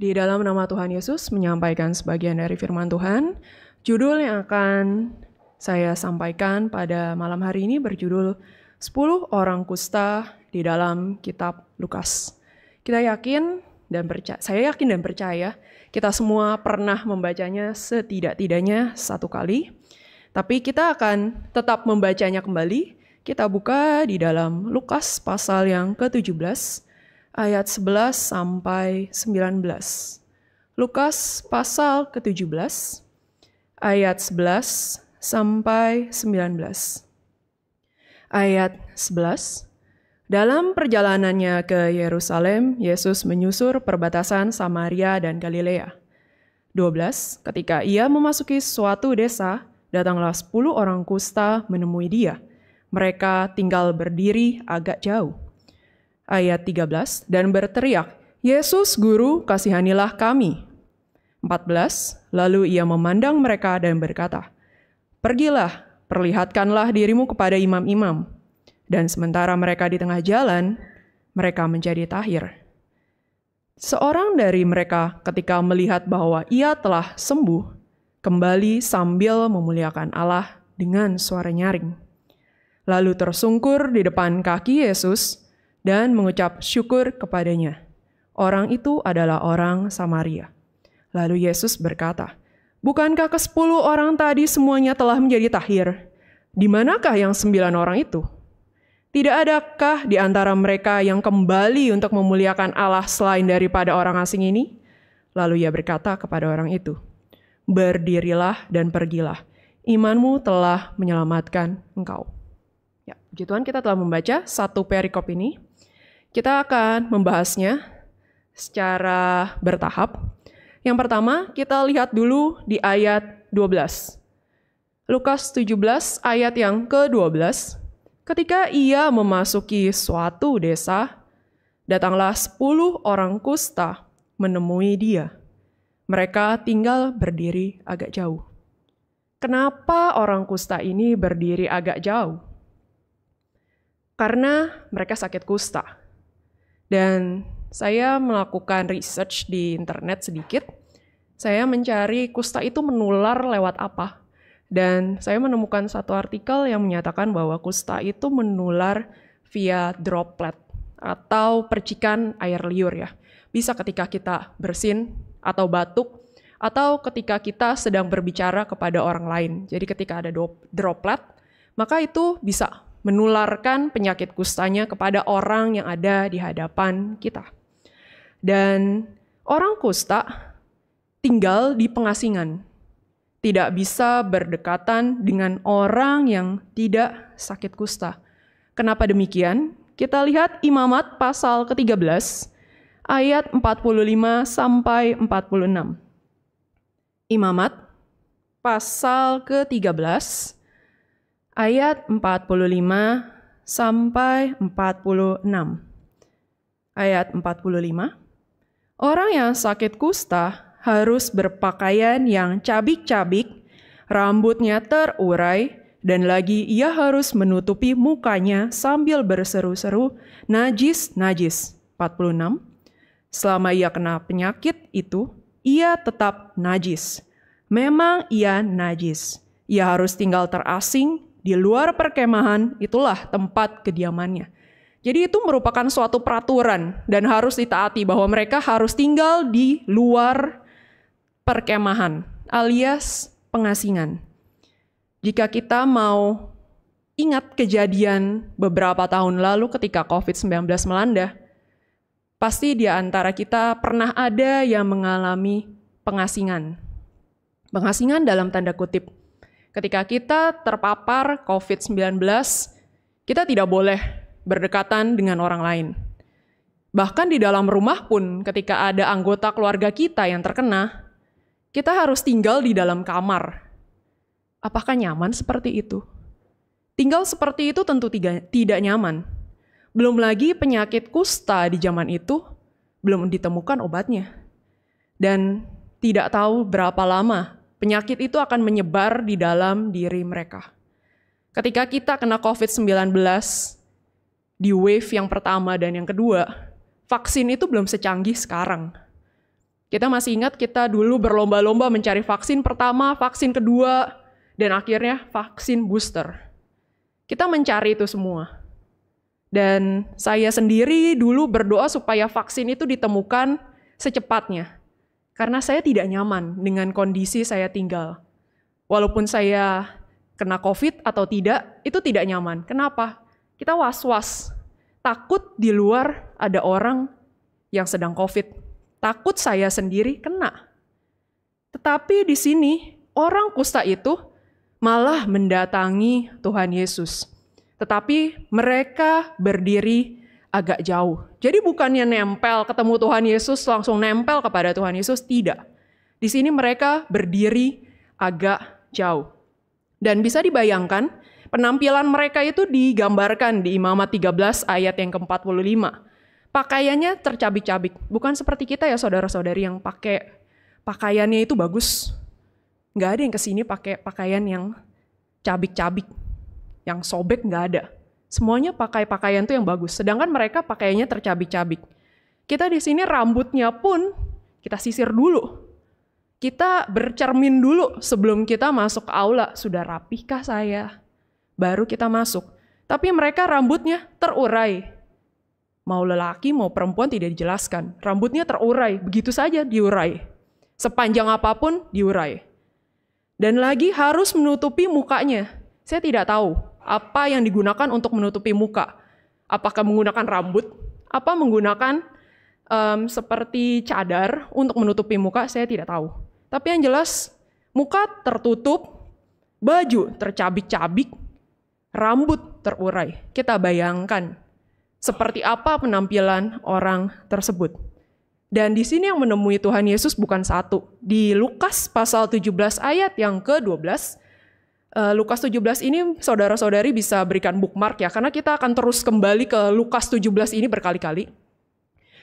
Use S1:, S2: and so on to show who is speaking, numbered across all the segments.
S1: Di dalam nama Tuhan Yesus menyampaikan sebagian dari firman Tuhan. Judul yang akan saya sampaikan pada malam hari ini berjudul 10 orang kusta di dalam kitab Lukas. Kita yakin dan percaya, saya yakin dan percaya kita semua pernah membacanya setidak-tidaknya satu kali. Tapi kita akan tetap membacanya kembali. Kita buka di dalam Lukas pasal yang ke-17 ayat 11 sampai 19. Lukas pasal ke-17 ayat 11 sampai 19. Ayat 11 dalam perjalanannya ke Yerusalem, Yesus menyusur perbatasan Samaria dan Galilea. 12. Ketika ia memasuki suatu desa, datanglah sepuluh orang kusta menemui dia. Mereka tinggal berdiri agak jauh ayat 13 dan berteriak, "Yesus guru, kasihanilah kami." 14 Lalu ia memandang mereka dan berkata, "Pergilah, perlihatkanlah dirimu kepada imam-imam." Dan sementara mereka di tengah jalan, mereka menjadi tahir. Seorang dari mereka ketika melihat bahwa ia telah sembuh, kembali sambil memuliakan Allah dengan suara nyaring. Lalu tersungkur di depan kaki Yesus dan mengucap syukur kepadanya. Orang itu adalah orang Samaria. Lalu Yesus berkata, Bukankah ke sepuluh orang tadi semuanya telah menjadi tahir? Di manakah yang sembilan orang itu? Tidak adakah di antara mereka yang kembali untuk memuliakan Allah selain daripada orang asing ini? Lalu ia berkata kepada orang itu, Berdirilah dan pergilah, imanmu telah menyelamatkan engkau. Ya, puji Tuhan kita telah membaca satu perikop ini. Kita akan membahasnya secara bertahap. Yang pertama, kita lihat dulu di ayat 12. Lukas 17 ayat yang ke-12. Ketika ia memasuki suatu desa, datanglah sepuluh orang kusta menemui dia. Mereka tinggal berdiri agak jauh. Kenapa orang kusta ini berdiri agak jauh? Karena mereka sakit kusta. Dan saya melakukan research di internet sedikit. Saya mencari kusta itu menular lewat apa. Dan saya menemukan satu artikel yang menyatakan bahwa kusta itu menular via droplet atau percikan air liur ya. Bisa ketika kita bersin atau batuk atau ketika kita sedang berbicara kepada orang lain. Jadi ketika ada droplet, maka itu bisa menularkan penyakit kustanya kepada orang yang ada di hadapan kita. Dan orang kusta tinggal di pengasingan, tidak bisa berdekatan dengan orang yang tidak sakit kusta. Kenapa demikian? Kita lihat Imamat pasal ke-13 ayat 45 sampai 46. Imamat pasal ke-13 ayat 45 sampai 46. Ayat 45. Orang yang sakit kusta harus berpakaian yang cabik-cabik, rambutnya terurai, dan lagi ia harus menutupi mukanya sambil berseru-seru, najis, najis. 46. Selama ia kena penyakit itu, ia tetap najis. Memang ia najis. Ia harus tinggal terasing di luar perkemahan itulah tempat kediamannya. Jadi itu merupakan suatu peraturan dan harus ditaati bahwa mereka harus tinggal di luar perkemahan alias pengasingan. Jika kita mau ingat kejadian beberapa tahun lalu ketika COVID-19 melanda, pasti di antara kita pernah ada yang mengalami pengasingan. Pengasingan dalam tanda kutip. Ketika kita terpapar COVID-19, kita tidak boleh berdekatan dengan orang lain. Bahkan di dalam rumah pun, ketika ada anggota keluarga kita yang terkena, kita harus tinggal di dalam kamar. Apakah nyaman seperti itu? Tinggal seperti itu tentu tiga, tidak nyaman. Belum lagi penyakit kusta di zaman itu belum ditemukan obatnya. Dan tidak tahu berapa lama penyakit itu akan menyebar di dalam diri mereka. Ketika kita kena COVID-19 di wave yang pertama dan yang kedua, vaksin itu belum secanggih sekarang. Kita masih ingat kita dulu berlomba-lomba mencari vaksin pertama, vaksin kedua, dan akhirnya vaksin booster. Kita mencari itu semua. Dan saya sendiri dulu berdoa supaya vaksin itu ditemukan secepatnya. Karena saya tidak nyaman dengan kondisi saya tinggal. Walaupun saya kena COVID atau tidak, itu tidak nyaman. Kenapa? Kita was-was, takut di luar ada orang yang sedang COVID. Takut saya sendiri kena. Tetapi di sini, orang kusta itu malah mendatangi Tuhan Yesus. Tetapi mereka berdiri agak jauh. Jadi bukannya nempel ketemu Tuhan Yesus langsung nempel kepada Tuhan Yesus tidak. Di sini mereka berdiri agak jauh. Dan bisa dibayangkan penampilan mereka itu digambarkan di Imamat 13 ayat yang ke-45. Pakaiannya tercabik-cabik. Bukan seperti kita ya saudara-saudari yang pakai pakaiannya itu bagus. Nggak ada yang kesini pakai pakaian yang cabik-cabik. Yang sobek nggak ada semuanya pakai pakaian tuh yang bagus. Sedangkan mereka pakaiannya tercabik-cabik. Kita di sini rambutnya pun kita sisir dulu. Kita bercermin dulu sebelum kita masuk ke aula. Sudah rapihkah saya? Baru kita masuk. Tapi mereka rambutnya terurai. Mau lelaki, mau perempuan tidak dijelaskan. Rambutnya terurai, begitu saja diurai. Sepanjang apapun diurai. Dan lagi harus menutupi mukanya. Saya tidak tahu apa yang digunakan untuk menutupi muka. Apakah menggunakan rambut, apa menggunakan um, seperti cadar untuk menutupi muka, saya tidak tahu. Tapi yang jelas, muka tertutup, baju tercabik-cabik, rambut terurai. Kita bayangkan seperti apa penampilan orang tersebut. Dan di sini yang menemui Tuhan Yesus bukan satu. Di Lukas pasal 17 ayat yang ke-12, uh, Lukas 17 ini saudara-saudari bisa berikan bookmark ya karena kita akan terus kembali ke Lukas 17 ini berkali-kali.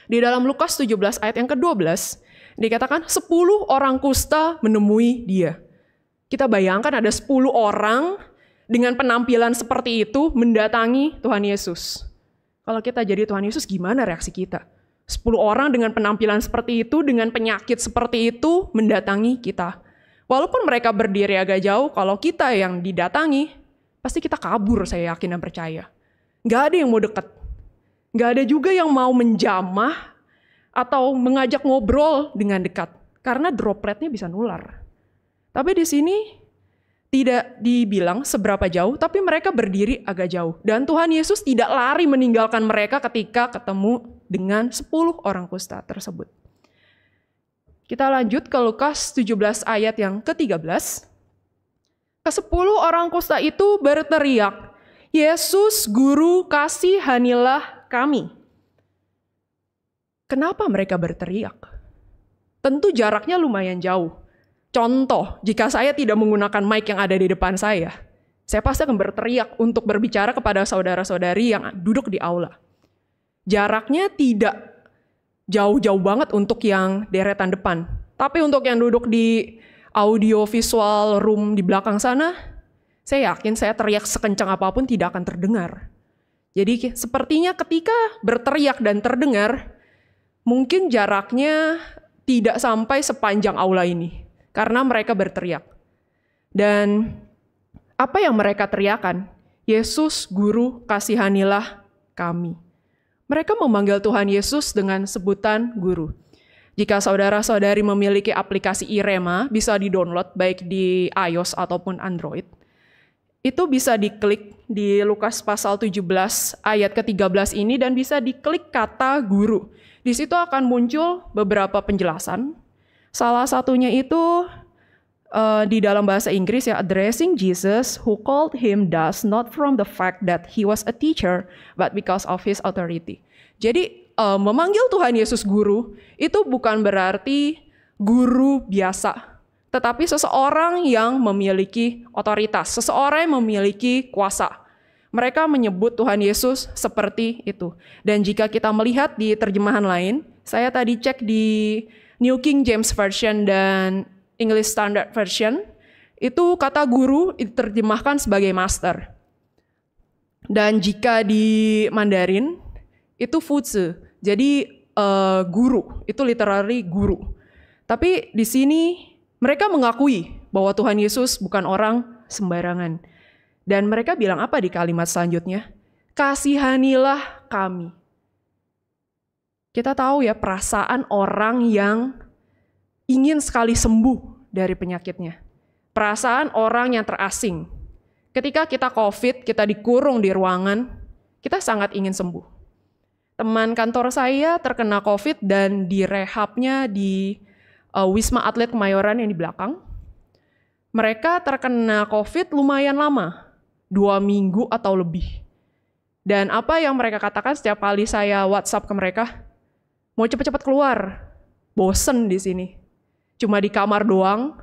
S1: Di dalam Lukas 17 ayat yang ke-12 dikatakan 10 orang kusta menemui dia. Kita bayangkan ada 10 orang dengan penampilan seperti itu mendatangi Tuhan Yesus. Kalau kita jadi Tuhan Yesus gimana reaksi kita? 10 orang dengan penampilan seperti itu, dengan penyakit seperti itu mendatangi kita. Walaupun mereka berdiri agak jauh, kalau kita yang didatangi, pasti kita kabur saya yakin dan percaya. Gak ada yang mau deket. gak ada juga yang mau menjamah atau mengajak ngobrol dengan dekat. Karena dropletnya bisa nular. Tapi di sini tidak dibilang seberapa jauh, tapi mereka berdiri agak jauh. Dan Tuhan Yesus tidak lari meninggalkan mereka ketika ketemu dengan 10 orang kusta tersebut. Kita lanjut ke Lukas 17 ayat yang ke-13. Kesepuluh orang kusta itu berteriak, Yesus guru kasihanilah kami. Kenapa mereka berteriak? Tentu jaraknya lumayan jauh. Contoh, jika saya tidak menggunakan mic yang ada di depan saya, saya pasti akan berteriak untuk berbicara kepada saudara-saudari yang duduk di aula. Jaraknya tidak jauh-jauh banget untuk yang deretan depan. Tapi untuk yang duduk di audio visual room di belakang sana, saya yakin saya teriak sekencang apapun tidak akan terdengar. Jadi sepertinya ketika berteriak dan terdengar, mungkin jaraknya tidak sampai sepanjang aula ini. Karena mereka berteriak. Dan apa yang mereka teriakan? Yesus, Guru, kasihanilah kami. Mereka memanggil Tuhan Yesus dengan sebutan guru. Jika saudara-saudari memiliki aplikasi Irema, bisa di-download baik di iOS ataupun Android. Itu bisa diklik di Lukas pasal 17 ayat ke-13 ini dan bisa diklik kata guru. Di situ akan muncul beberapa penjelasan. Salah satunya itu uh, di dalam bahasa Inggris ya addressing Jesus who called him does not from the fact that he was a teacher but because of his authority. Jadi uh, memanggil Tuhan Yesus guru itu bukan berarti guru biasa tetapi seseorang yang memiliki otoritas, seseorang yang memiliki kuasa. Mereka menyebut Tuhan Yesus seperti itu. Dan jika kita melihat di terjemahan lain, saya tadi cek di New King James Version dan English Standard Version, itu kata guru diterjemahkan sebagai master. Dan jika di Mandarin, itu futsu, Jadi uh, guru, itu literary guru. Tapi di sini mereka mengakui bahwa Tuhan Yesus bukan orang sembarangan. Dan mereka bilang apa di kalimat selanjutnya? Kasihanilah kami. Kita tahu ya perasaan orang yang ingin sekali sembuh dari penyakitnya. Perasaan orang yang terasing. Ketika kita COVID, kita dikurung di ruangan, kita sangat ingin sembuh. Teman kantor saya terkena COVID dan direhabnya di eh, Wisma Atlet Kemayoran yang di belakang. Mereka terkena COVID lumayan lama, dua minggu atau lebih. Dan apa yang mereka katakan setiap kali saya WhatsApp ke mereka, mau cepat-cepat keluar, bosen di sini cuma di kamar doang,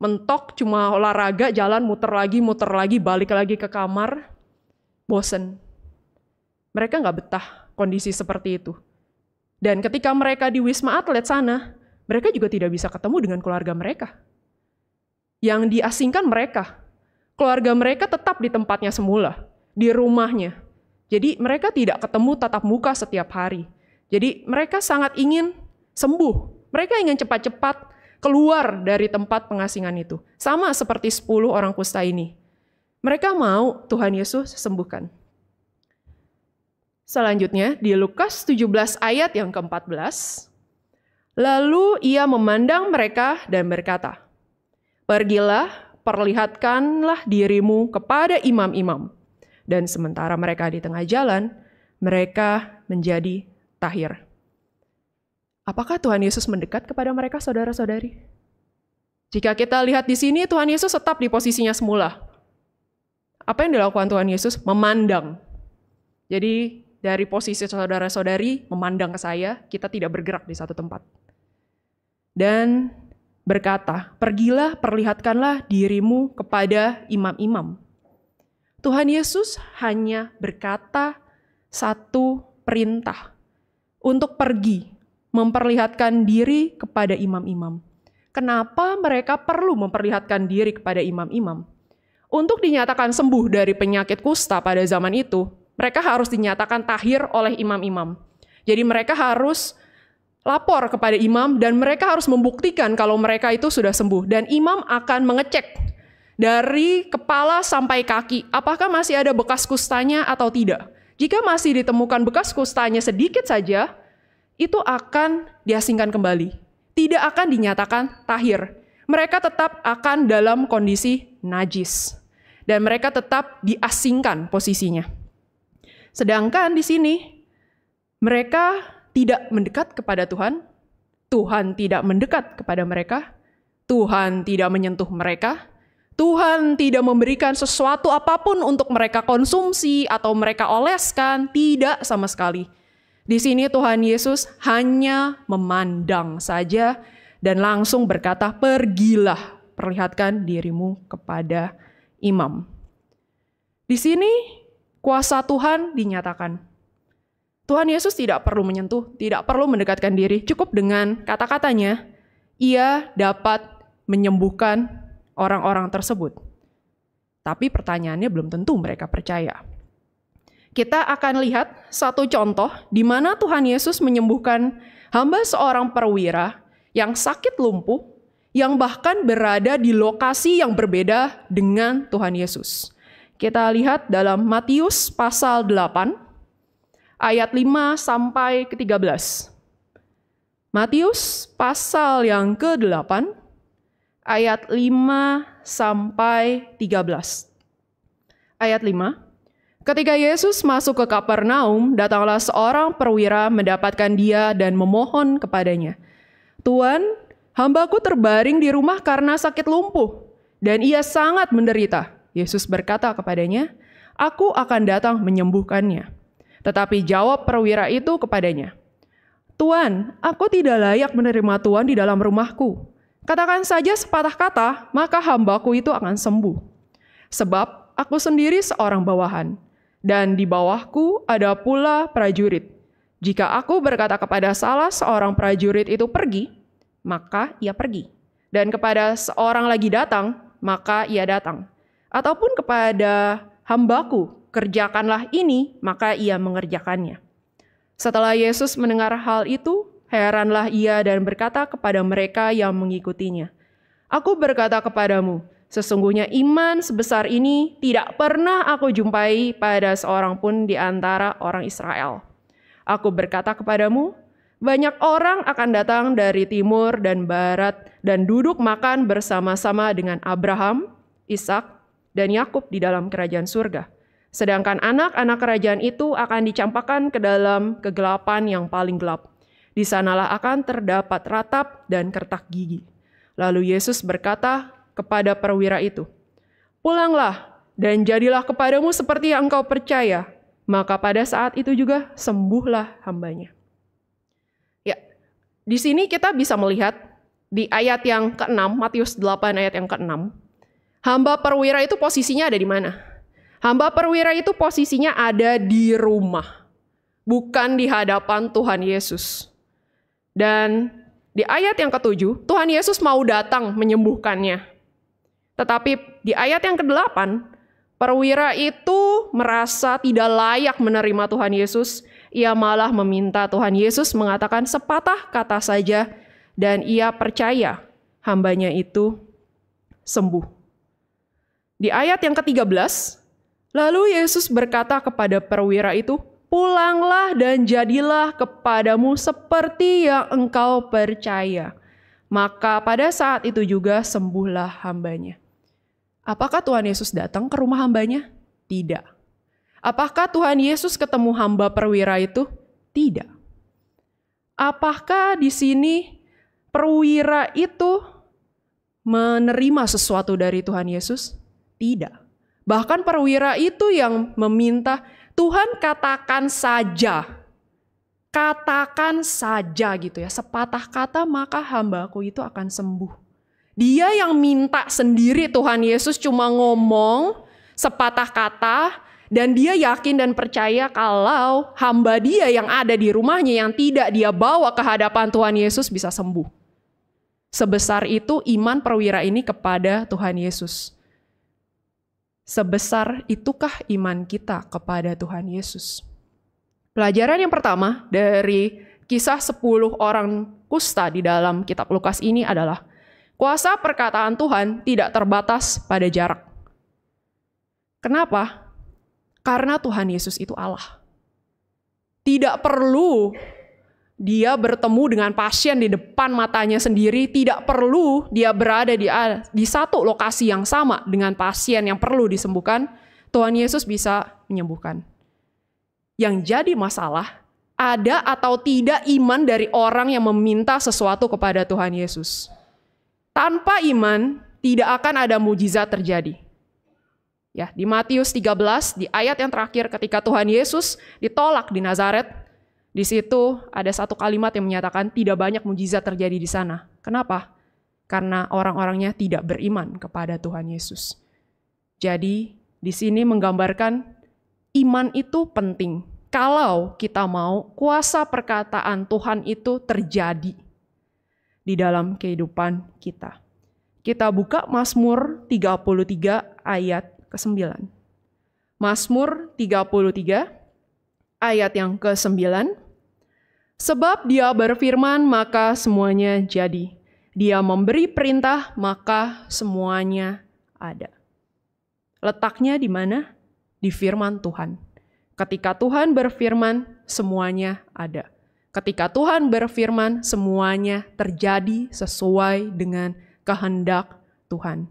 S1: mentok cuma olahraga, jalan muter lagi, muter lagi, balik lagi ke kamar, bosen. Mereka nggak betah kondisi seperti itu. Dan ketika mereka di Wisma Atlet sana, mereka juga tidak bisa ketemu dengan keluarga mereka. Yang diasingkan mereka. Keluarga mereka tetap di tempatnya semula, di rumahnya. Jadi mereka tidak ketemu tatap muka setiap hari. Jadi mereka sangat ingin sembuh. Mereka ingin cepat-cepat keluar dari tempat pengasingan itu. Sama seperti 10 orang kusta ini. Mereka mau Tuhan Yesus sembuhkan. Selanjutnya di Lukas 17 ayat yang ke-14. Lalu ia memandang mereka dan berkata, Pergilah, perlihatkanlah dirimu kepada imam-imam. Dan sementara mereka di tengah jalan, mereka menjadi tahir. Apakah Tuhan Yesus mendekat kepada mereka, saudara-saudari? Jika kita lihat di sini, Tuhan Yesus tetap di posisinya semula. Apa yang dilakukan Tuhan Yesus? Memandang. Jadi dari posisi saudara-saudari memandang ke saya, kita tidak bergerak di satu tempat. Dan berkata, pergilah perlihatkanlah dirimu kepada imam-imam. Tuhan Yesus hanya berkata satu perintah untuk pergi memperlihatkan diri kepada imam-imam. Kenapa mereka perlu memperlihatkan diri kepada imam-imam? Untuk dinyatakan sembuh dari penyakit kusta pada zaman itu, mereka harus dinyatakan tahir oleh imam-imam. Jadi mereka harus lapor kepada imam dan mereka harus membuktikan kalau mereka itu sudah sembuh. Dan imam akan mengecek dari kepala sampai kaki, apakah masih ada bekas kustanya atau tidak. Jika masih ditemukan bekas kustanya sedikit saja, itu akan diasingkan kembali. Tidak akan dinyatakan tahir. Mereka tetap akan dalam kondisi najis. Dan mereka tetap diasingkan posisinya. Sedangkan di sini, mereka tidak mendekat kepada Tuhan, Tuhan tidak mendekat kepada mereka, Tuhan tidak menyentuh mereka, Tuhan tidak memberikan sesuatu apapun untuk mereka konsumsi atau mereka oleskan, tidak sama sekali. Di sini Tuhan Yesus hanya memandang saja dan langsung berkata, "Pergilah, perlihatkan dirimu kepada imam." Di sini kuasa Tuhan dinyatakan. Tuhan Yesus tidak perlu menyentuh, tidak perlu mendekatkan diri, cukup dengan kata-katanya ia dapat menyembuhkan orang-orang tersebut. Tapi pertanyaannya belum tentu mereka percaya kita akan lihat satu contoh di mana Tuhan Yesus menyembuhkan hamba seorang perwira yang sakit lumpuh, yang bahkan berada di lokasi yang berbeda dengan Tuhan Yesus. Kita lihat dalam Matius pasal 8 ayat 5 sampai ke 13. Matius pasal yang ke-8 ayat 5 sampai 13. Ayat 5 Ketika Yesus masuk ke Kapernaum, datanglah seorang perwira mendapatkan dia dan memohon kepadanya, "Tuan, hambaku terbaring di rumah karena sakit lumpuh, dan ia sangat menderita." Yesus berkata kepadanya, "Aku akan datang menyembuhkannya." Tetapi jawab perwira itu kepadanya, "Tuan, aku tidak layak menerima Tuan di dalam rumahku. Katakan saja sepatah kata, maka hambaku itu akan sembuh. Sebab aku sendiri seorang bawahan dan di bawahku ada pula prajurit. Jika aku berkata kepada salah seorang prajurit itu pergi, maka ia pergi. Dan kepada seorang lagi datang, maka ia datang. Ataupun kepada hambaku, kerjakanlah ini, maka ia mengerjakannya. Setelah Yesus mendengar hal itu, heranlah ia dan berkata kepada mereka yang mengikutinya, Aku berkata kepadamu, Sesungguhnya iman sebesar ini tidak pernah aku jumpai pada seorang pun di antara orang Israel. Aku berkata kepadamu, banyak orang akan datang dari timur dan barat dan duduk makan bersama-sama dengan Abraham, Ishak, dan Yakub di dalam kerajaan surga. Sedangkan anak-anak kerajaan itu akan dicampakkan ke dalam kegelapan yang paling gelap. Di sanalah akan terdapat ratap dan kertak gigi. Lalu Yesus berkata, kepada perwira itu, "Pulanglah dan jadilah kepadamu seperti yang engkau percaya." Maka pada saat itu juga sembuhlah hambanya. Ya, di sini kita bisa melihat di ayat yang ke-6, Matius 8 ayat yang ke-6, hamba perwira itu posisinya ada di mana? Hamba perwira itu posisinya ada di rumah, bukan di hadapan Tuhan Yesus. Dan di ayat yang ketujuh, Tuhan Yesus mau datang menyembuhkannya. Tetapi di ayat yang ke-8, perwira itu merasa tidak layak menerima Tuhan Yesus. Ia malah meminta Tuhan Yesus mengatakan sepatah kata saja dan ia percaya hambanya itu sembuh. Di ayat yang ke-13, lalu Yesus berkata kepada perwira itu, pulanglah dan jadilah kepadamu seperti yang engkau percaya. Maka pada saat itu juga sembuhlah hambanya. Apakah Tuhan Yesus datang ke rumah hambanya? Tidak. Apakah Tuhan Yesus ketemu hamba perwira itu? Tidak. Apakah di sini perwira itu menerima sesuatu dari Tuhan Yesus? Tidak. Bahkan perwira itu yang meminta, Tuhan katakan saja. Katakan saja gitu ya. Sepatah kata maka hambaku itu akan sembuh. Dia yang minta sendiri Tuhan Yesus cuma ngomong sepatah kata dan dia yakin dan percaya kalau hamba dia yang ada di rumahnya yang tidak dia bawa ke hadapan Tuhan Yesus bisa sembuh. Sebesar itu iman perwira ini kepada Tuhan Yesus. Sebesar itukah iman kita kepada Tuhan Yesus? Pelajaran yang pertama dari kisah 10 orang kusta di dalam kitab Lukas ini adalah Kuasa perkataan Tuhan tidak terbatas pada jarak. Kenapa? Karena Tuhan Yesus itu Allah. Tidak perlu dia bertemu dengan pasien di depan matanya sendiri, tidak perlu dia berada di, di satu lokasi yang sama dengan pasien yang perlu disembuhkan. Tuhan Yesus bisa menyembuhkan. Yang jadi masalah, ada atau tidak iman dari orang yang meminta sesuatu kepada Tuhan Yesus. Tanpa iman tidak akan ada mujizat terjadi. Ya, di Matius 13 di ayat yang terakhir ketika Tuhan Yesus ditolak di Nazaret, di situ ada satu kalimat yang menyatakan tidak banyak mujizat terjadi di sana. Kenapa? Karena orang-orangnya tidak beriman kepada Tuhan Yesus. Jadi, di sini menggambarkan iman itu penting. Kalau kita mau kuasa perkataan Tuhan itu terjadi di dalam kehidupan kita. Kita buka Mazmur 33 ayat ke-9. Mazmur 33 ayat yang ke-9. Sebab dia berfirman maka semuanya jadi. Dia memberi perintah maka semuanya ada. Letaknya di mana? Di firman Tuhan. Ketika Tuhan berfirman, semuanya ada. Ketika Tuhan berfirman, semuanya terjadi sesuai dengan kehendak Tuhan.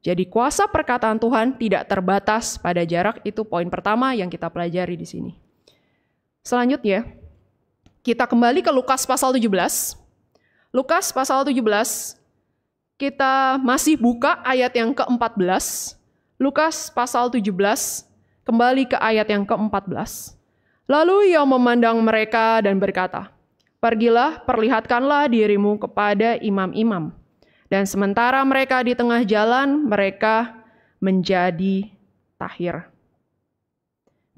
S1: Jadi kuasa perkataan Tuhan tidak terbatas pada jarak itu poin pertama yang kita pelajari di sini. Selanjutnya, kita kembali ke Lukas pasal 17. Lukas pasal 17 kita masih buka ayat yang ke-14. Lukas pasal 17 kembali ke ayat yang ke-14. Lalu ia memandang mereka dan berkata, Pergilah, perlihatkanlah dirimu kepada imam-imam. Dan sementara mereka di tengah jalan, mereka menjadi tahir.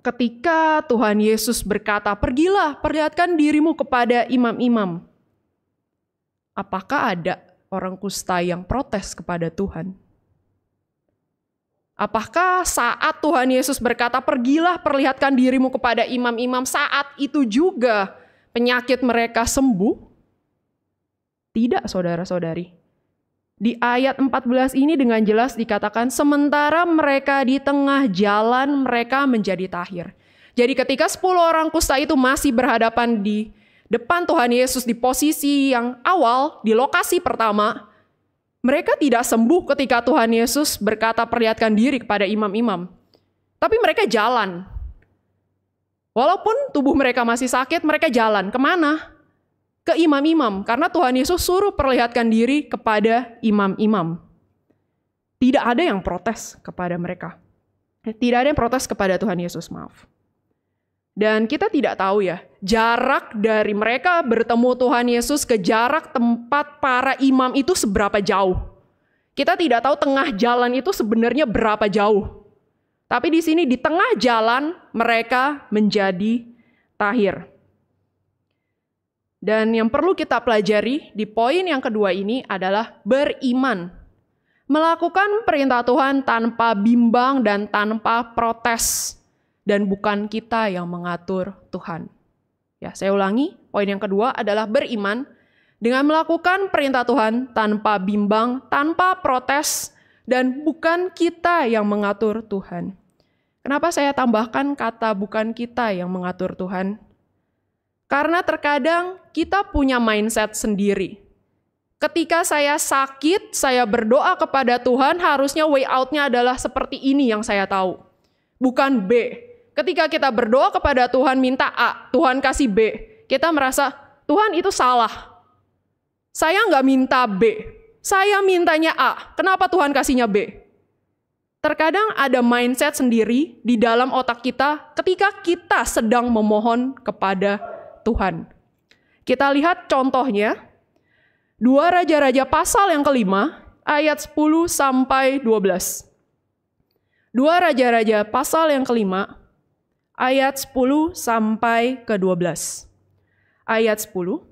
S1: Ketika Tuhan Yesus berkata, "Pergilah, perlihatkan dirimu kepada imam-imam." Apakah ada orang kusta yang protes kepada Tuhan? Apakah saat Tuhan Yesus berkata, "Pergilah, perlihatkan dirimu kepada imam-imam," saat itu juga penyakit mereka sembuh? Tidak, saudara-saudari. Di ayat 14 ini dengan jelas dikatakan, sementara mereka di tengah jalan mereka menjadi tahir. Jadi ketika 10 orang kusta itu masih berhadapan di depan Tuhan Yesus di posisi yang awal, di lokasi pertama, mereka tidak sembuh ketika Tuhan Yesus berkata perlihatkan diri kepada imam-imam. Tapi mereka jalan. Walaupun tubuh mereka masih sakit, mereka jalan. Kemana? Ke imam-imam. Karena Tuhan Yesus suruh perlihatkan diri kepada imam-imam. Tidak ada yang protes kepada mereka. Tidak ada yang protes kepada Tuhan Yesus, maaf. Dan kita tidak tahu ya, jarak dari mereka bertemu Tuhan Yesus ke jarak tempat para imam itu seberapa jauh. Kita tidak tahu tengah jalan itu sebenarnya berapa jauh. Tapi di sini di tengah jalan mereka menjadi tahir. Dan yang perlu kita pelajari di poin yang kedua ini adalah beriman. Melakukan perintah Tuhan tanpa bimbang dan tanpa protes. Dan bukan kita yang mengatur Tuhan. Ya, saya ulangi, poin yang kedua adalah beriman dengan melakukan perintah Tuhan tanpa bimbang, tanpa protes, dan bukan kita yang mengatur Tuhan. Kenapa saya tambahkan kata bukan kita yang mengatur Tuhan? Karena terkadang kita punya mindset sendiri. Ketika saya sakit, saya berdoa kepada Tuhan, harusnya way out-nya adalah seperti ini yang saya tahu. Bukan B, Ketika kita berdoa kepada Tuhan minta A, Tuhan kasih B, kita merasa Tuhan itu salah. Saya nggak minta B, saya mintanya A. Kenapa Tuhan kasihnya B? Terkadang ada mindset sendiri di dalam otak kita ketika kita sedang memohon kepada Tuhan. Kita lihat contohnya, dua raja-raja pasal yang kelima, ayat 10 sampai 12. Dua raja-raja pasal yang kelima, ayat 10 sampai ke 12. Ayat 10,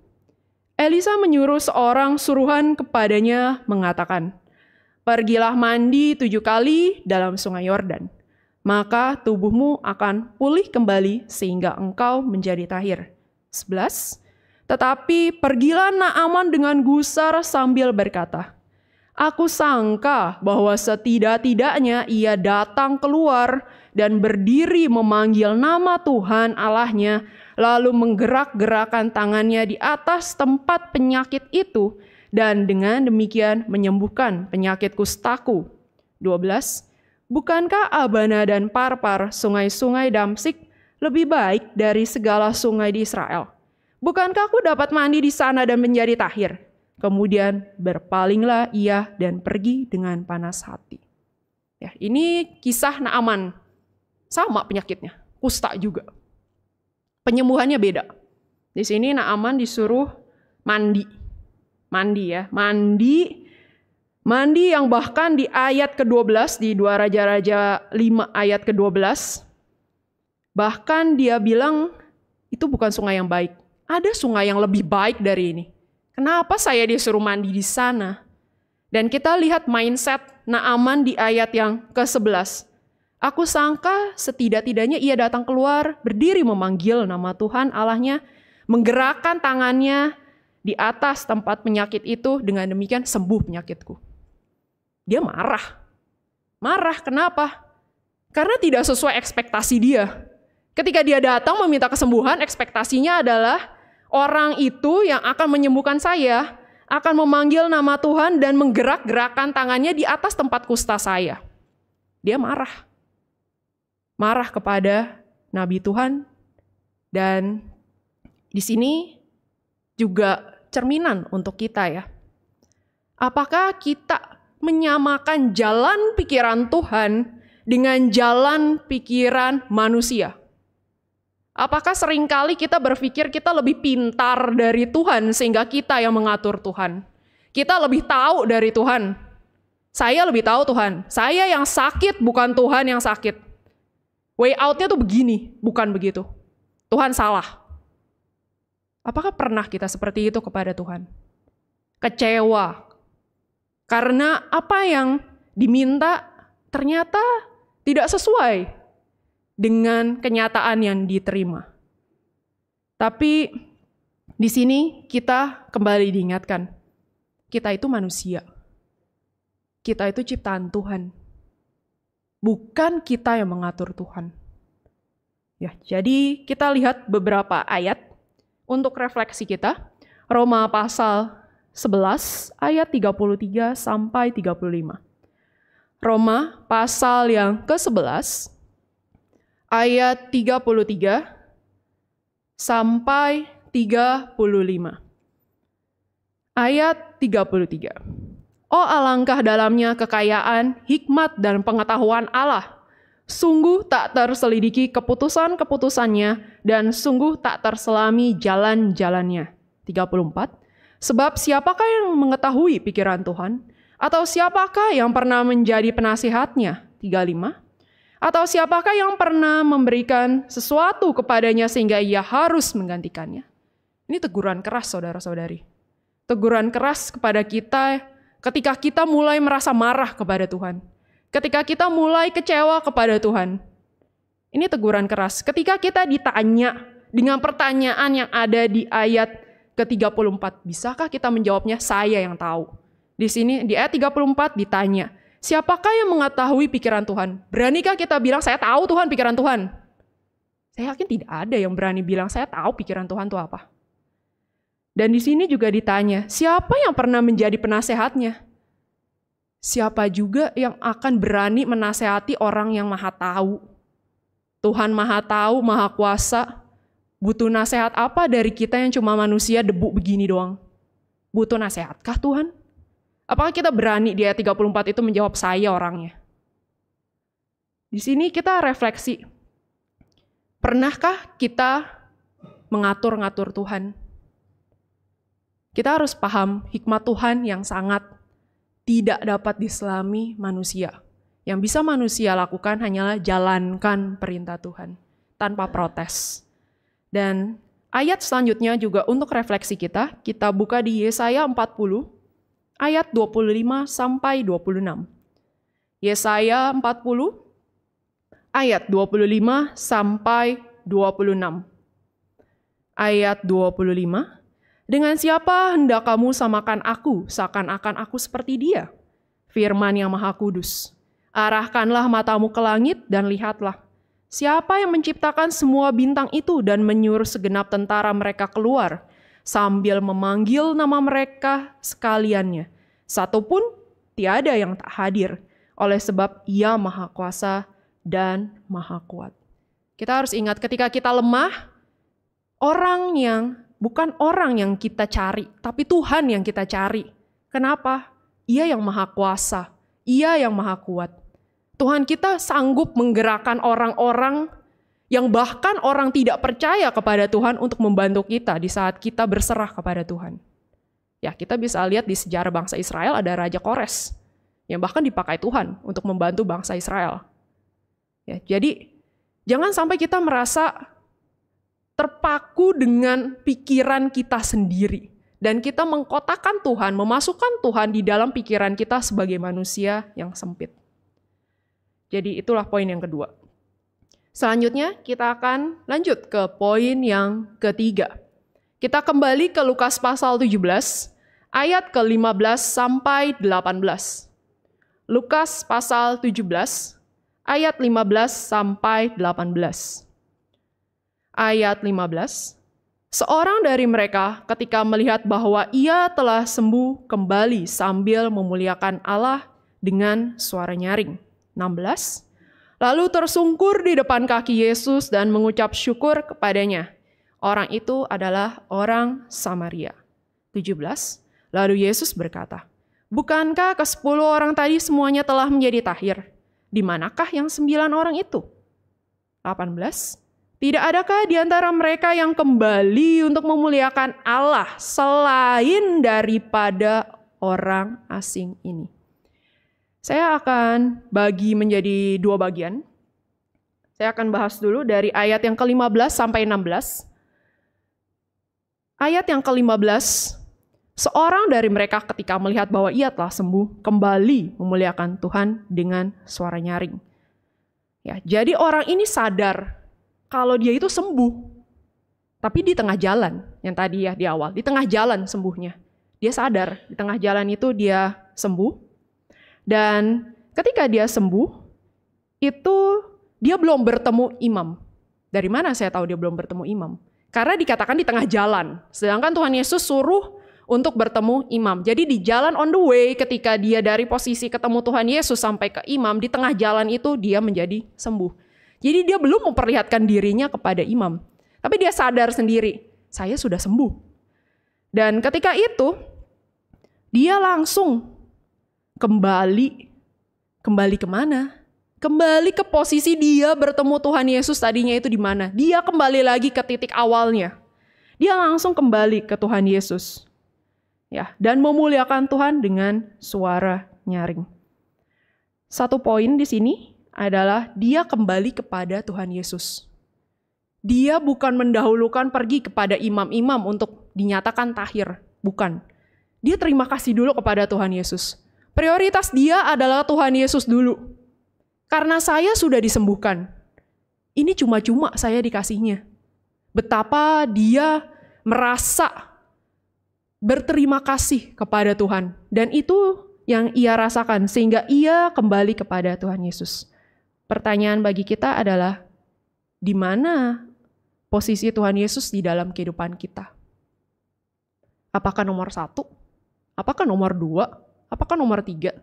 S1: Elisa menyuruh seorang suruhan kepadanya mengatakan, Pergilah mandi tujuh kali dalam sungai Yordan, maka tubuhmu akan pulih kembali sehingga engkau menjadi tahir. 11. Tetapi pergilah Naaman dengan gusar sambil berkata, Aku sangka bahwa setidak-tidaknya ia datang keluar dan berdiri memanggil nama Tuhan Allahnya, lalu menggerak-gerakan tangannya di atas tempat penyakit itu, dan dengan demikian menyembuhkan penyakit kustaku. 12. Bukankah Abana dan Parpar, sungai-sungai Damsik, lebih baik dari segala sungai di Israel? Bukankah aku dapat mandi di sana dan menjadi tahir? Kemudian berpalinglah ia dan pergi dengan panas hati. Ya, ini kisah Naaman. Sama penyakitnya, kusta juga. Penyembuhannya beda. Di sini Naaman disuruh mandi. Mandi ya, mandi. Mandi yang bahkan di ayat ke-12 di dua Raja-raja 5 ayat ke-12 bahkan dia bilang itu bukan sungai yang baik. Ada sungai yang lebih baik dari ini. Kenapa saya disuruh mandi di sana? Dan kita lihat mindset Naaman di ayat yang ke-11. Aku sangka setidak-tidaknya ia datang keluar, berdiri memanggil nama Tuhan Allahnya, menggerakkan tangannya di atas tempat penyakit itu, dengan demikian sembuh penyakitku. Dia marah. Marah kenapa? Karena tidak sesuai ekspektasi dia. Ketika dia datang meminta kesembuhan, ekspektasinya adalah orang itu yang akan menyembuhkan saya akan memanggil nama Tuhan dan menggerak-gerakkan tangannya di atas tempat kusta saya. Dia marah marah kepada nabi Tuhan dan di sini juga cerminan untuk kita ya. Apakah kita menyamakan jalan pikiran Tuhan dengan jalan pikiran manusia? Apakah seringkali kita berpikir kita lebih pintar dari Tuhan sehingga kita yang mengatur Tuhan? Kita lebih tahu dari Tuhan. Saya lebih tahu Tuhan. Saya yang sakit bukan Tuhan yang sakit way outnya tuh begini, bukan begitu. Tuhan salah. Apakah pernah kita seperti itu kepada Tuhan? Kecewa. Karena apa yang diminta ternyata tidak sesuai dengan kenyataan yang diterima. Tapi di sini kita kembali diingatkan, kita itu manusia. Kita itu ciptaan Tuhan bukan kita yang mengatur Tuhan. Ya, jadi kita lihat beberapa ayat untuk refleksi kita. Roma pasal 11 ayat 33 sampai 35. Roma pasal yang ke-11 ayat 33 sampai 35. Ayat 33. Oh alangkah dalamnya kekayaan, hikmat, dan pengetahuan Allah. Sungguh tak terselidiki keputusan-keputusannya dan sungguh tak terselami jalan-jalannya. 34. Sebab siapakah yang mengetahui pikiran Tuhan? Atau siapakah yang pernah menjadi penasihatnya? 35. Atau siapakah yang pernah memberikan sesuatu kepadanya sehingga ia harus menggantikannya? Ini teguran keras saudara-saudari. Teguran keras kepada kita ketika kita mulai merasa marah kepada Tuhan, ketika kita mulai kecewa kepada Tuhan. Ini teguran keras. Ketika kita ditanya dengan pertanyaan yang ada di ayat ke-34, bisakah kita menjawabnya saya yang tahu? Di sini di ayat 34 ditanya, siapakah yang mengetahui pikiran Tuhan? Beranikah kita bilang saya tahu Tuhan pikiran Tuhan? Saya yakin tidak ada yang berani bilang saya tahu pikiran Tuhan itu apa. Dan di sini juga ditanya, siapa yang pernah menjadi penasehatnya? Siapa juga yang akan berani menasehati orang yang maha tahu? Tuhan maha tahu, maha kuasa, butuh nasehat apa dari kita yang cuma manusia debu begini doang? Butuh nasihatkah Tuhan? Apakah kita berani di ayat 34 itu menjawab saya orangnya? Di sini kita refleksi. Pernahkah kita mengatur-ngatur Tuhan? Kita harus paham hikmat Tuhan yang sangat tidak dapat diselami manusia. Yang bisa manusia lakukan hanyalah jalankan perintah Tuhan tanpa protes. Dan ayat selanjutnya juga untuk refleksi kita, kita buka di Yesaya 40 ayat 25 sampai 26. Yesaya 40 ayat 25 sampai 26. Ayat 25 dengan siapa hendak kamu samakan aku, seakan-akan aku seperti dia? Firman yang maha kudus. Arahkanlah matamu ke langit dan lihatlah. Siapa yang menciptakan semua bintang itu dan menyuruh segenap tentara mereka keluar, sambil memanggil nama mereka sekaliannya. Satupun tiada yang tak hadir, oleh sebab ia maha kuasa dan maha kuat. Kita harus ingat ketika kita lemah, orang yang bukan orang yang kita cari, tapi Tuhan yang kita cari. Kenapa? Ia yang maha kuasa, ia yang maha kuat. Tuhan kita sanggup menggerakkan orang-orang yang bahkan orang tidak percaya kepada Tuhan untuk membantu kita di saat kita berserah kepada Tuhan. Ya, kita bisa lihat di sejarah bangsa Israel ada Raja Kores yang bahkan dipakai Tuhan untuk membantu bangsa Israel. Ya, jadi jangan sampai kita merasa terpaku dengan pikiran kita sendiri dan kita mengkotakan Tuhan, memasukkan Tuhan di dalam pikiran kita sebagai manusia yang sempit. Jadi itulah poin yang kedua. Selanjutnya kita akan lanjut ke poin yang ketiga. Kita kembali ke Lukas pasal 17 ayat ke-15 sampai 18. Lukas pasal 17 ayat 15 sampai 18 ayat 15, Seorang dari mereka ketika melihat bahwa ia telah sembuh kembali sambil memuliakan Allah dengan suara nyaring. 16. Lalu tersungkur di depan kaki Yesus dan mengucap syukur kepadanya. Orang itu adalah orang Samaria. 17. Lalu Yesus berkata, Bukankah ke sepuluh orang tadi semuanya telah menjadi tahir? Di manakah yang sembilan orang itu? 18. Tidak adakah di antara mereka yang kembali untuk memuliakan Allah selain daripada orang asing ini? Saya akan bagi menjadi dua bagian. Saya akan bahas dulu dari ayat yang ke-15 sampai 16. Ayat yang ke-15, seorang dari mereka ketika melihat bahwa ia telah sembuh, kembali memuliakan Tuhan dengan suara nyaring. Ya, jadi orang ini sadar kalau dia itu sembuh. Tapi di tengah jalan, yang tadi ya di awal, di tengah jalan sembuhnya. Dia sadar, di tengah jalan itu dia sembuh. Dan ketika dia sembuh, itu dia belum bertemu imam. Dari mana saya tahu dia belum bertemu imam? Karena dikatakan di tengah jalan. Sedangkan Tuhan Yesus suruh untuk bertemu imam. Jadi di jalan on the way ketika dia dari posisi ketemu Tuhan Yesus sampai ke imam, di tengah jalan itu dia menjadi sembuh. Jadi dia belum memperlihatkan dirinya kepada imam. Tapi dia sadar sendiri, saya sudah sembuh. Dan ketika itu, dia langsung kembali. Kembali kemana? Kembali ke posisi dia bertemu Tuhan Yesus tadinya itu di mana. Dia kembali lagi ke titik awalnya. Dia langsung kembali ke Tuhan Yesus. Ya, dan memuliakan Tuhan dengan suara nyaring. Satu poin di sini adalah dia kembali kepada Tuhan Yesus. Dia bukan mendahulukan pergi kepada imam-imam untuk dinyatakan tahir, bukan. Dia terima kasih dulu kepada Tuhan Yesus. Prioritas dia adalah Tuhan Yesus dulu. Karena saya sudah disembuhkan. Ini cuma-cuma saya dikasihnya. Betapa dia merasa berterima kasih kepada Tuhan. Dan itu yang ia rasakan sehingga ia kembali kepada Tuhan Yesus pertanyaan bagi kita adalah di mana posisi Tuhan Yesus di dalam kehidupan kita? Apakah nomor satu? Apakah nomor dua? Apakah nomor tiga?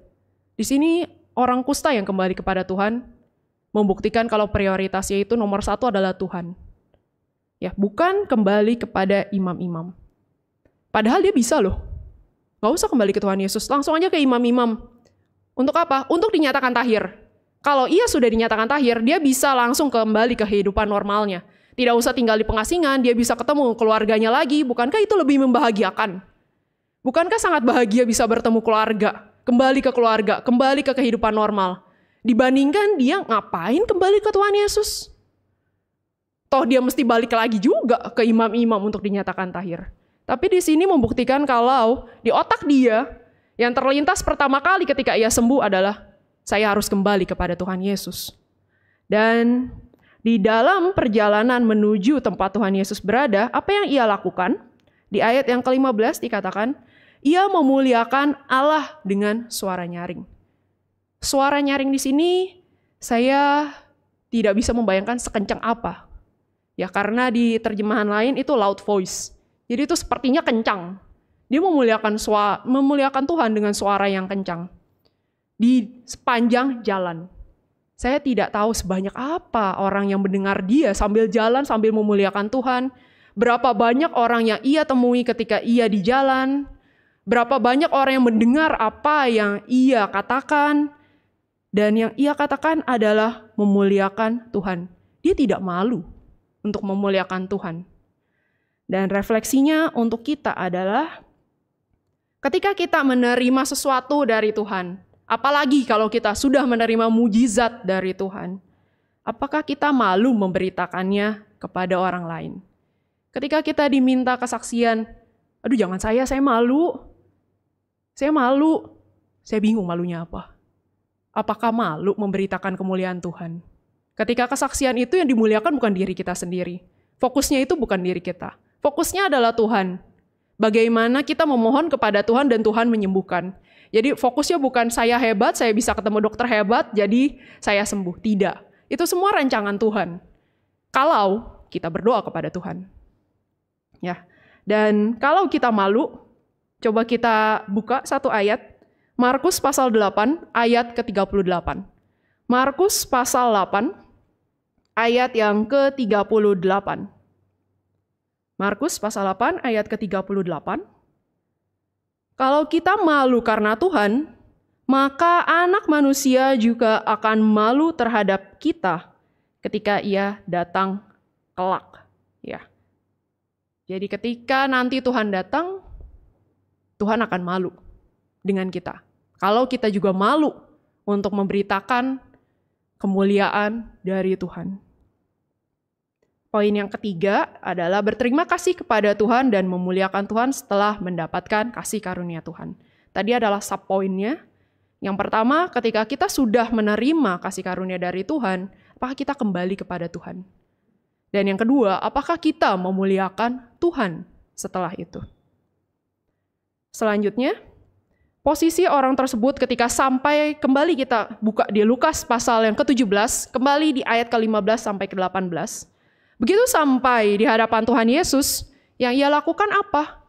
S1: Di sini orang kusta yang kembali kepada Tuhan membuktikan kalau prioritasnya itu nomor satu adalah Tuhan. Ya, bukan kembali kepada imam-imam. Padahal dia bisa loh. Gak usah kembali ke Tuhan Yesus, langsung aja ke imam-imam. Untuk apa? Untuk dinyatakan tahir. Kalau ia sudah dinyatakan tahir, dia bisa langsung kembali ke kehidupan normalnya. Tidak usah tinggal di pengasingan, dia bisa ketemu keluarganya lagi. Bukankah itu lebih membahagiakan? Bukankah sangat bahagia bisa bertemu keluarga, kembali ke keluarga, kembali ke kehidupan normal? Dibandingkan dia ngapain kembali ke Tuhan Yesus? Toh dia mesti balik lagi juga ke imam-imam untuk dinyatakan tahir. Tapi di sini membuktikan kalau di otak dia yang terlintas pertama kali ketika ia sembuh adalah saya harus kembali kepada Tuhan Yesus. Dan di dalam perjalanan menuju tempat Tuhan Yesus berada, apa yang ia lakukan? Di ayat yang ke-15 dikatakan, ia memuliakan Allah dengan suara nyaring. Suara nyaring di sini saya tidak bisa membayangkan sekencang apa. Ya karena di terjemahan lain itu loud voice. Jadi itu sepertinya kencang. Dia memuliakan suara, memuliakan Tuhan dengan suara yang kencang di sepanjang jalan. Saya tidak tahu sebanyak apa orang yang mendengar dia sambil jalan, sambil memuliakan Tuhan. Berapa banyak orang yang ia temui ketika ia di jalan. Berapa banyak orang yang mendengar apa yang ia katakan. Dan yang ia katakan adalah memuliakan Tuhan. Dia tidak malu untuk memuliakan Tuhan. Dan refleksinya untuk kita adalah ketika kita menerima sesuatu dari Tuhan, Apalagi kalau kita sudah menerima mujizat dari Tuhan, apakah kita malu memberitakannya kepada orang lain? Ketika kita diminta kesaksian, aduh jangan saya, saya malu. Saya malu. Saya bingung malunya apa. Apakah malu memberitakan kemuliaan Tuhan? Ketika kesaksian itu yang dimuliakan bukan diri kita sendiri. Fokusnya itu bukan diri kita. Fokusnya adalah Tuhan. Bagaimana kita memohon kepada Tuhan dan Tuhan menyembuhkan jadi fokusnya bukan saya hebat, saya bisa ketemu dokter hebat, jadi saya sembuh. Tidak. Itu semua rancangan Tuhan. Kalau kita berdoa kepada Tuhan. Ya. Dan kalau kita malu, coba kita buka satu ayat. Markus pasal 8 ayat ke-38. Markus pasal 8 ayat yang ke-38. Markus pasal 8 ayat ke-38. Kalau kita malu karena Tuhan, maka anak manusia juga akan malu terhadap kita ketika ia datang kelak. Ya. Jadi ketika nanti Tuhan datang, Tuhan akan malu dengan kita. Kalau kita juga malu untuk memberitakan kemuliaan dari Tuhan. Poin yang ketiga adalah berterima kasih kepada Tuhan dan memuliakan Tuhan setelah mendapatkan kasih karunia Tuhan. Tadi adalah sub poinnya. Yang pertama, ketika kita sudah menerima kasih karunia dari Tuhan, apakah kita kembali kepada Tuhan? Dan yang kedua, apakah kita memuliakan Tuhan setelah itu? Selanjutnya, posisi orang tersebut ketika sampai kembali kita buka di Lukas pasal yang ke-17, kembali di ayat ke-15 sampai ke-18 Begitu sampai di hadapan Tuhan Yesus, yang ia lakukan apa?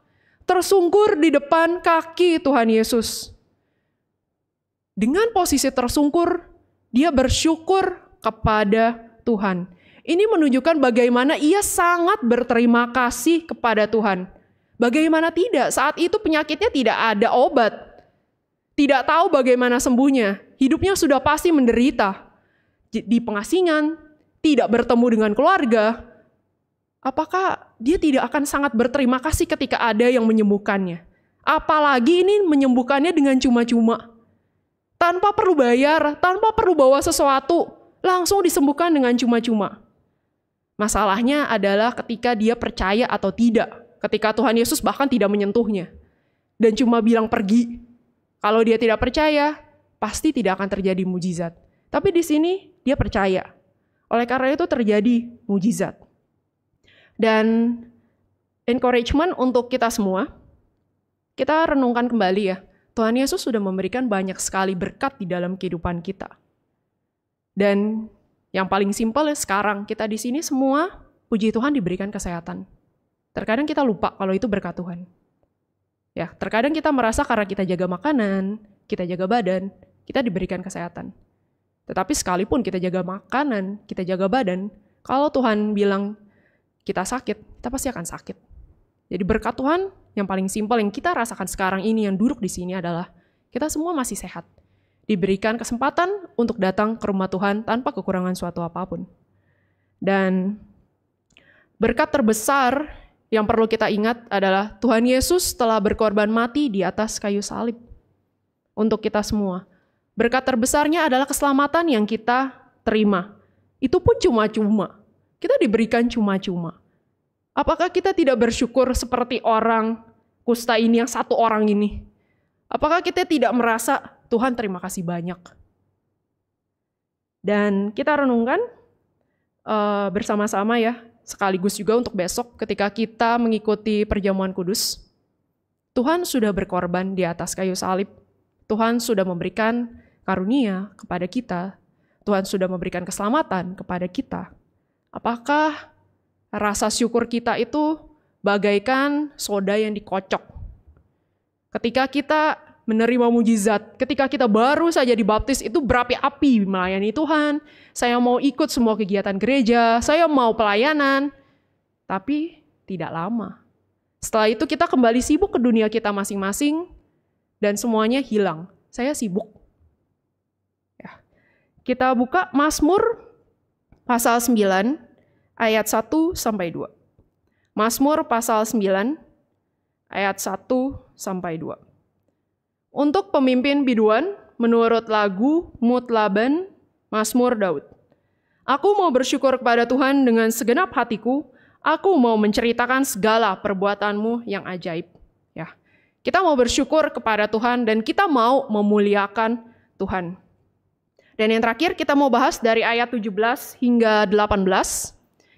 S1: Tersungkur di depan kaki Tuhan Yesus. Dengan posisi tersungkur, dia bersyukur kepada Tuhan. Ini menunjukkan bagaimana ia sangat berterima kasih kepada Tuhan. Bagaimana tidak? Saat itu penyakitnya tidak ada obat. Tidak tahu bagaimana sembuhnya. Hidupnya sudah pasti menderita. Di pengasingan, tidak bertemu dengan keluarga, apakah dia tidak akan sangat berterima kasih ketika ada yang menyembuhkannya? Apalagi ini menyembuhkannya dengan cuma-cuma. Tanpa perlu bayar, tanpa perlu bawa sesuatu, langsung disembuhkan dengan cuma-cuma. Masalahnya adalah ketika dia percaya atau tidak. Ketika Tuhan Yesus bahkan tidak menyentuhnya. Dan cuma bilang pergi. Kalau dia tidak percaya, pasti tidak akan terjadi mujizat. Tapi di sini dia percaya oleh karena itu terjadi mujizat. Dan encouragement untuk kita semua, kita renungkan kembali ya, Tuhan Yesus sudah memberikan banyak sekali berkat di dalam kehidupan kita. Dan yang paling simpel ya sekarang kita di sini semua puji Tuhan diberikan kesehatan. Terkadang kita lupa kalau itu berkat Tuhan. Ya, terkadang kita merasa karena kita jaga makanan, kita jaga badan, kita diberikan kesehatan. Tetapi sekalipun kita jaga makanan, kita jaga badan, kalau Tuhan bilang kita sakit, kita pasti akan sakit. Jadi berkat Tuhan yang paling simpel yang kita rasakan sekarang ini yang duduk di sini adalah kita semua masih sehat. Diberikan kesempatan untuk datang ke rumah Tuhan tanpa kekurangan suatu apapun. Dan berkat terbesar yang perlu kita ingat adalah Tuhan Yesus telah berkorban mati di atas kayu salib untuk kita semua. Berkat terbesarnya adalah keselamatan yang kita terima. Itu pun cuma-cuma. Kita diberikan cuma-cuma. Apakah kita tidak bersyukur seperti orang kusta ini yang satu orang ini? Apakah kita tidak merasa Tuhan terima kasih banyak? Dan kita renungkan uh, bersama-sama ya, sekaligus juga untuk besok ketika kita mengikuti perjamuan kudus. Tuhan sudah berkorban di atas kayu salib. Tuhan sudah memberikan karunia kepada kita, Tuhan sudah memberikan keselamatan kepada kita. Apakah rasa syukur kita itu bagaikan soda yang dikocok? Ketika kita menerima mujizat, ketika kita baru saja dibaptis itu berapi-api melayani Tuhan, saya mau ikut semua kegiatan gereja, saya mau pelayanan, tapi tidak lama. Setelah itu kita kembali sibuk ke dunia kita masing-masing dan semuanya hilang. Saya sibuk kita buka Mazmur pasal 9 ayat 1 sampai 2. Mazmur pasal 9 ayat 1 sampai 2. Untuk pemimpin biduan menurut lagu Mutlaban Mazmur Daud. Aku mau bersyukur kepada Tuhan dengan segenap hatiku, aku mau menceritakan segala perbuatanmu yang ajaib. Ya. Kita mau bersyukur kepada Tuhan dan kita mau memuliakan Tuhan. Dan yang terakhir kita mau bahas dari ayat 17 hingga 18.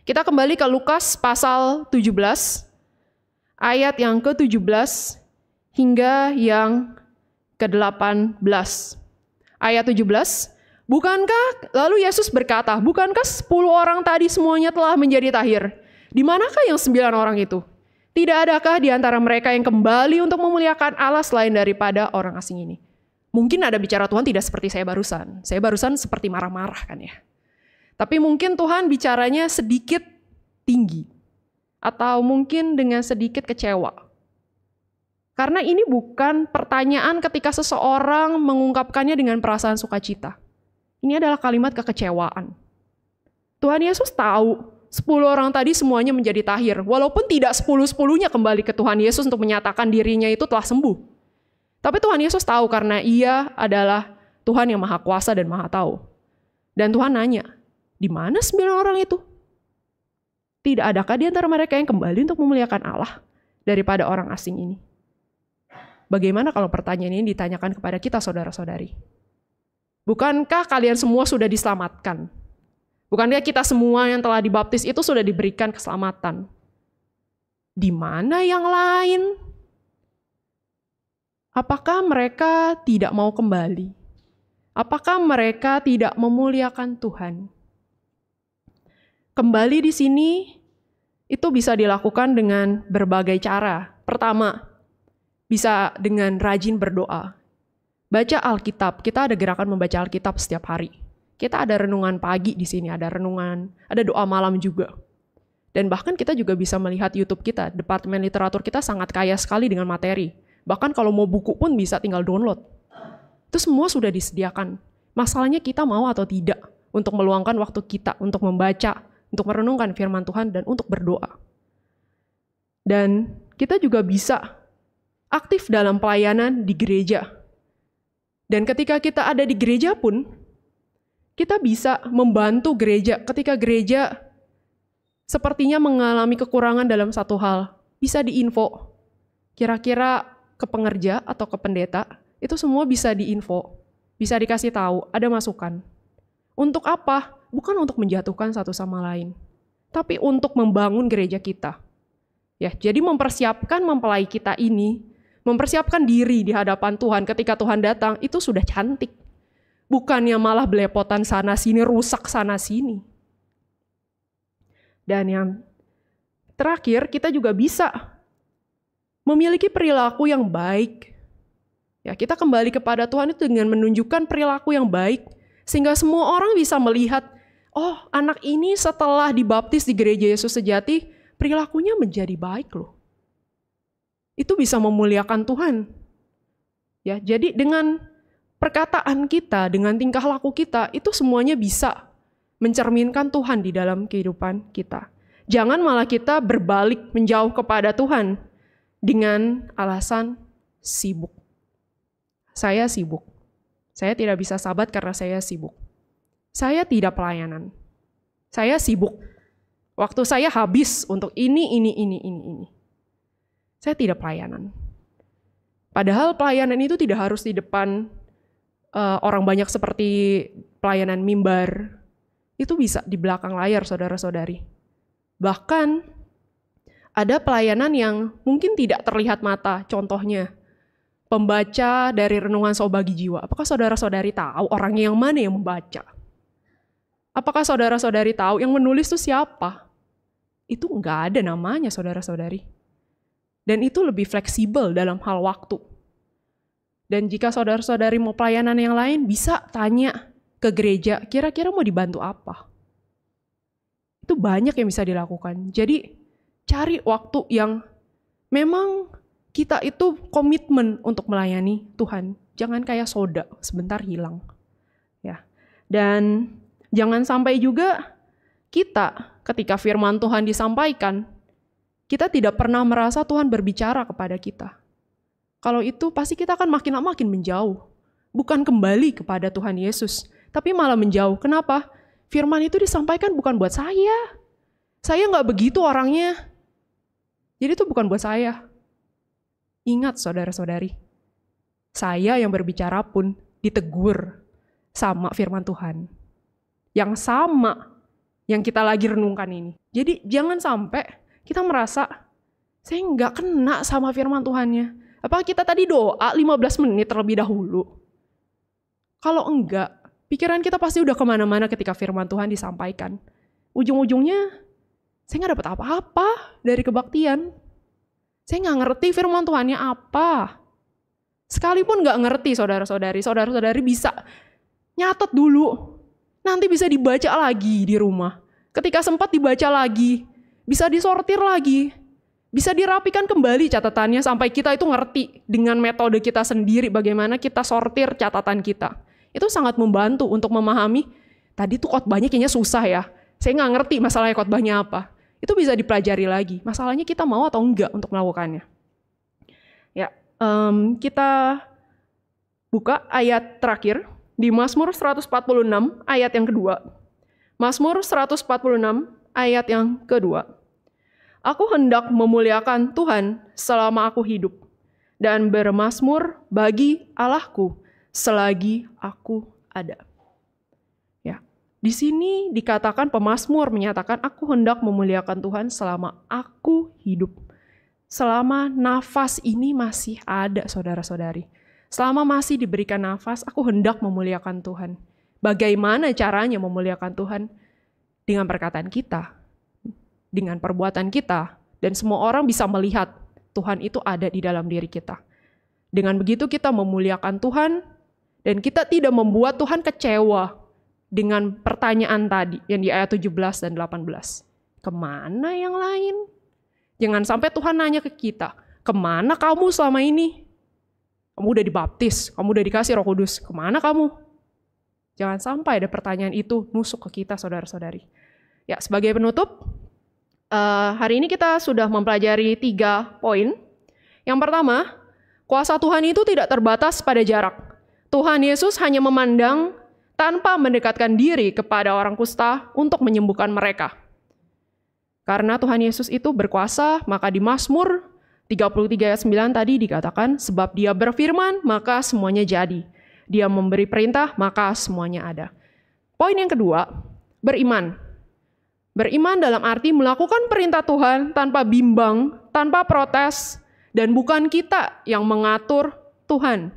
S1: Kita kembali ke Lukas pasal 17 ayat yang ke-17 hingga yang ke-18. Ayat 17, Bukankah lalu Yesus berkata, bukankah sepuluh orang tadi semuanya telah menjadi tahir? Di manakah yang sembilan orang itu? Tidak adakah di antara mereka yang kembali untuk memuliakan Allah selain daripada orang asing ini? Mungkin ada bicara Tuhan tidak seperti saya barusan. Saya barusan seperti marah-marah kan ya. Tapi mungkin Tuhan bicaranya sedikit tinggi. Atau mungkin dengan sedikit kecewa. Karena ini bukan pertanyaan ketika seseorang mengungkapkannya dengan perasaan sukacita. Ini adalah kalimat kekecewaan. Tuhan Yesus tahu 10 orang tadi semuanya menjadi tahir. Walaupun tidak 10-10-nya kembali ke Tuhan Yesus untuk menyatakan dirinya itu telah sembuh. Tapi Tuhan Yesus tahu karena ia adalah Tuhan yang maha kuasa dan maha tahu. Dan Tuhan nanya, di mana sembilan orang itu? Tidak adakah di antara mereka yang kembali untuk memuliakan Allah daripada orang asing ini? Bagaimana kalau pertanyaan ini ditanyakan kepada kita saudara-saudari? Bukankah kalian semua sudah diselamatkan? Bukankah kita semua yang telah dibaptis itu sudah diberikan keselamatan? Di mana yang lain? Apakah mereka tidak mau kembali? Apakah mereka tidak memuliakan Tuhan? Kembali di sini itu bisa dilakukan dengan berbagai cara. Pertama, bisa dengan rajin berdoa. Baca Alkitab, kita ada gerakan membaca Alkitab setiap hari. Kita ada renungan pagi di sini, ada renungan, ada doa malam juga. Dan bahkan kita juga bisa melihat YouTube kita, Departemen Literatur kita sangat kaya sekali dengan materi Bahkan kalau mau buku pun bisa tinggal download. Itu semua sudah disediakan. Masalahnya kita mau atau tidak untuk meluangkan waktu kita untuk membaca, untuk merenungkan firman Tuhan dan untuk berdoa. Dan kita juga bisa aktif dalam pelayanan di gereja. Dan ketika kita ada di gereja pun, kita bisa membantu gereja ketika gereja sepertinya mengalami kekurangan dalam satu hal. Bisa diinfo, kira-kira ke pengerja atau ke pendeta, itu semua bisa diinfo, bisa dikasih tahu, ada masukan. Untuk apa? Bukan untuk menjatuhkan satu sama lain, tapi untuk membangun gereja kita. Ya, jadi mempersiapkan mempelai kita ini, mempersiapkan diri di hadapan Tuhan ketika Tuhan datang itu sudah cantik. Bukannya malah belepotan sana sini, rusak sana sini. Dan yang terakhir, kita juga bisa memiliki perilaku yang baik. Ya, kita kembali kepada Tuhan itu dengan menunjukkan perilaku yang baik sehingga semua orang bisa melihat, oh, anak ini setelah dibaptis di gereja Yesus sejati, perilakunya menjadi baik loh. Itu bisa memuliakan Tuhan. Ya, jadi dengan perkataan kita, dengan tingkah laku kita, itu semuanya bisa mencerminkan Tuhan di dalam kehidupan kita. Jangan malah kita berbalik menjauh kepada Tuhan dengan alasan sibuk. Saya sibuk. Saya tidak bisa sabat karena saya sibuk. Saya tidak pelayanan. Saya sibuk. Waktu saya habis untuk ini, ini, ini, ini, ini. Saya tidak pelayanan. Padahal pelayanan itu tidak harus di depan uh, orang banyak seperti pelayanan mimbar. Itu bisa di belakang layar, saudara-saudari. Bahkan ada pelayanan yang mungkin tidak terlihat mata, contohnya pembaca dari renungan Sobagi Jiwa. Apakah saudara-saudari tahu orangnya yang mana yang membaca? Apakah saudara-saudari tahu yang menulis itu siapa? Itu nggak ada namanya saudara-saudari. Dan itu lebih fleksibel dalam hal waktu. Dan jika saudara-saudari mau pelayanan yang lain, bisa tanya ke gereja, kira-kira mau dibantu apa? Itu banyak yang bisa dilakukan. Jadi, cari waktu yang memang kita itu komitmen untuk melayani Tuhan. Jangan kayak soda, sebentar hilang. Ya. Dan jangan sampai juga kita ketika firman Tuhan disampaikan, kita tidak pernah merasa Tuhan berbicara kepada kita. Kalau itu pasti kita akan makin lama makin menjauh. Bukan kembali kepada Tuhan Yesus, tapi malah menjauh. Kenapa? Firman itu disampaikan bukan buat saya. Saya nggak begitu orangnya jadi itu bukan buat saya. Ingat saudara-saudari, saya yang berbicara pun ditegur sama firman Tuhan. Yang sama yang kita lagi renungkan ini. Jadi jangan sampai kita merasa, saya nggak kena sama firman Tuhannya. Apa kita tadi doa 15 menit terlebih dahulu? Kalau enggak, pikiran kita pasti udah kemana-mana ketika firman Tuhan disampaikan. Ujung-ujungnya saya nggak dapat apa-apa dari kebaktian. Saya nggak ngerti firman Tuhannya apa. Sekalipun nggak ngerti saudara-saudari, saudara-saudari bisa nyatet dulu. Nanti bisa dibaca lagi di rumah. Ketika sempat dibaca lagi, bisa disortir lagi, bisa dirapikan kembali catatannya sampai kita itu ngerti dengan metode kita sendiri bagaimana kita sortir catatan kita. Itu sangat membantu untuk memahami, tadi tuh kotbahnya kayaknya susah ya. Saya nggak ngerti masalahnya kotbahnya apa itu bisa dipelajari lagi. Masalahnya kita mau atau enggak untuk melakukannya. Ya, um, kita buka ayat terakhir di Mazmur 146 ayat yang kedua. Mazmur 146 ayat yang kedua. Aku hendak memuliakan Tuhan selama aku hidup dan bermasmur bagi Allahku selagi aku ada. Di sini dikatakan pemasmur menyatakan aku hendak memuliakan Tuhan selama aku hidup. Selama nafas ini masih ada saudara-saudari. Selama masih diberikan nafas, aku hendak memuliakan Tuhan. Bagaimana caranya memuliakan Tuhan? Dengan perkataan kita, dengan perbuatan kita, dan semua orang bisa melihat Tuhan itu ada di dalam diri kita. Dengan begitu kita memuliakan Tuhan dan kita tidak membuat Tuhan kecewa dengan pertanyaan tadi yang di ayat 17 dan 18. Kemana yang lain? Jangan sampai Tuhan nanya ke kita, kemana kamu selama ini? Kamu udah dibaptis, kamu udah dikasih roh kudus, kemana kamu? Jangan sampai ada pertanyaan itu nusuk ke kita saudara-saudari. Ya, sebagai penutup, eh, hari ini kita sudah mempelajari tiga poin. Yang pertama, kuasa Tuhan itu tidak terbatas pada jarak. Tuhan Yesus hanya memandang tanpa mendekatkan diri kepada orang kusta untuk menyembuhkan mereka. Karena Tuhan Yesus itu berkuasa, maka di Mazmur 33 ayat 9 tadi dikatakan, sebab dia berfirman, maka semuanya jadi. Dia memberi perintah, maka semuanya ada. Poin yang kedua, beriman. Beriman dalam arti melakukan perintah Tuhan tanpa bimbang, tanpa protes, dan bukan kita yang mengatur Tuhan.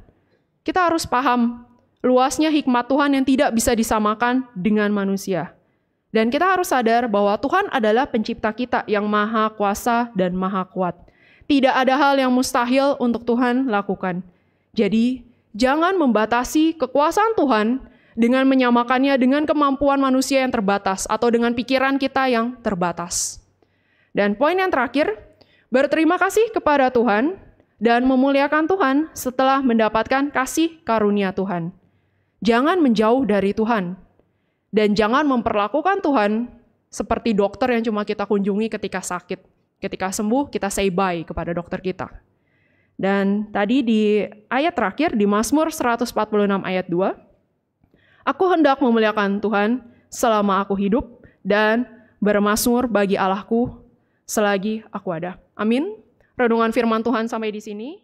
S1: Kita harus paham luasnya hikmat Tuhan yang tidak bisa disamakan dengan manusia. Dan kita harus sadar bahwa Tuhan adalah pencipta kita yang maha kuasa dan maha kuat. Tidak ada hal yang mustahil untuk Tuhan lakukan. Jadi, jangan membatasi kekuasaan Tuhan dengan menyamakannya dengan kemampuan manusia yang terbatas atau dengan pikiran kita yang terbatas. Dan poin yang terakhir, berterima kasih kepada Tuhan dan memuliakan Tuhan setelah mendapatkan kasih karunia Tuhan. Jangan menjauh dari Tuhan. Dan jangan memperlakukan Tuhan seperti dokter yang cuma kita kunjungi ketika sakit. Ketika sembuh, kita say bye kepada dokter kita. Dan tadi di ayat terakhir di Mazmur 146 ayat 2, Aku hendak memuliakan Tuhan selama aku hidup dan bermasmur bagi Allahku selagi aku ada. Amin. Renungan firman Tuhan sampai di sini.